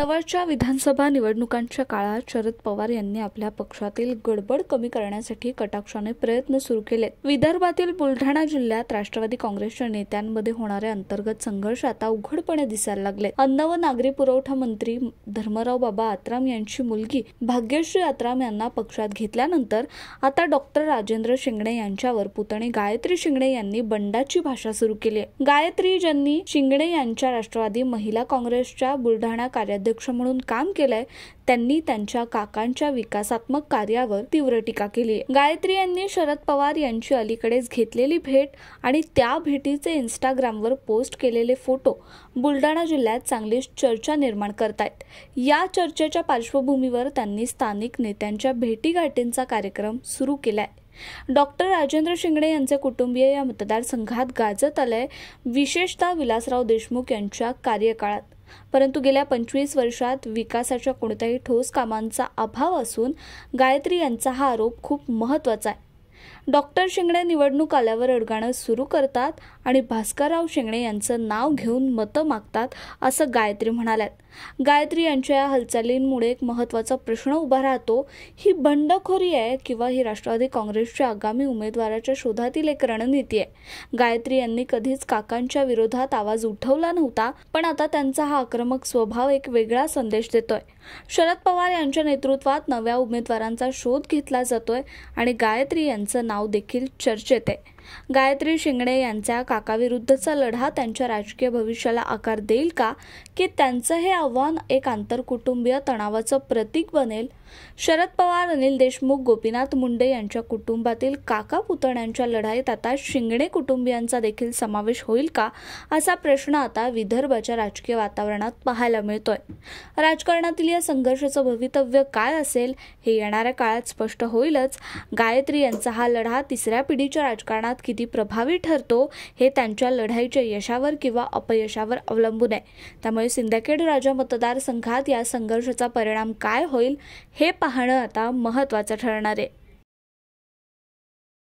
जवळच्या विधानसभा निवडणुकांच्या काळात शरद पवार यांनी आपल्या पक्षातील गडबड कमी करण्यासाठी कटाक्षाने प्रयत्न सुरू केले विदर्भातील बुलढाणा जिल्ह्यात राष्ट्रवादी काँग्रेसच्या नेत्यांमध्ये होणारे अंतर्गत संघर्ष आता उघडपणे दिसायला लागले अन्न व नागरी पुरवठा मंत्री धर्मराव बाबा आत्राम यांची मुलगी भाग्यश्री आत्राम यांना पक्षात घेतल्यानंतर आता डॉक्टर राजेंद्र शिंगणे यांच्यावर पुतणे गायत्री शिंगणे यांनी बंडाची भाषा सुरू केली गायत्री ज्यांनी शिंगणे यांच्या राष्ट्रवादी महिला काँग्रेसच्या बुलढाणा कार्याध्यक्ष अध्यक्ष म्हणून काम केलंय त्यांनी त्यांच्या काकांच्या विकासात्मक कार्यावर तीव्र टीका केली गायत्री यांनी शरद पवार यांची अलीकडेच घेतलेली भेट आणि त्या भेटीचे इन्स्टाग्रामवर पोस्ट केलेले फोटो बुलढाणा जिल्ह्यात चांगली चर्चा निर्माण करतायत या चर्चेच्या पार्श्वभूमीवर त्यांनी स्थानिक नेत्यांच्या भेटीगाठींचा कार्यक्रम सुरू केलाय डॉक्टर राजेंद्र शिंगणे यांचे कुटुंबीय या मतदारसंघात गाजत आलंय विशेषतः विलासराव देशमुख यांच्या कार्यकाळात परंतु गेल्या पंचवीस वर्षात विकासाच्या कोणत्याही ठोस कामांचा अभाव असून गायत्री यांचा हा आरोप खूप महत्वाचा आहे डॉक्टर शिंगणे निवडणूक आल्यावर अडगाणं सुरू करतात आणि भास्करराव शिंगणे यांचं नाव घेऊन मतं मागतात असं गायत्री म्हणाल्यात गायत्री यांच्या या हालचालींमुळे एक महत्त्वाचा प्रश्न उभा राहतो ही बंडखोरी आहे किंवा ही राष्ट्रवादी काँग्रेसच्या आगामी उमेदवाराच्या शोधातील एक रणनीती आहे गायत्री यांनी कधीच काकांच्या विरोधात आवाज उठवला नव्हता पण आता त्यांचा हा आक्रमक स्वभाव एक वेगळा संदेश देतोय शरद पवार यांच्या नेतृत्वात नव्या उमेदवारांचा शोध घेतला जातोय आणि गायत्री यांचं नाव देखील चर्चेत आहे गायत्री शिंगणे यांचा काकाविरुद्धचा लढा त्यांच्या राजकीय भविष्याला आकार देईल का की त्यांचं हे आव्हान एक आंतरकुटुंबीय तणावाचं प्रतीक बनेल शरद पवार अनिल देशमुख गोपीनाथ मुंडे यांच्या कुटुंबातील काका पुतण्यांच्या लढाईत आता शिंगणे कुटुंबियांचा देखील समावेश होईल का असा प्रश्न आता विदर्भाच्या राजकीय वातावरणात पाहायला मिळतोय राजकारणातील या संघर्षाचं भवितव्य काय असेल हे येणाऱ्या काळात स्पष्ट होईलच गायत्री यांचा हा लढा तिसऱ्या पिढीच्या राजकारणात किती प्रभावी ठरतो हे त्यांच्या लढाईच्या यशावर किंवा अपयशावर अवलंबून आहे त्यामुळे सिंदखेड राजा मतदारसंघात या संघर्षाचा परिणाम काय होईल हे पाहणं आता महत्त्वाचं ठरणार आहे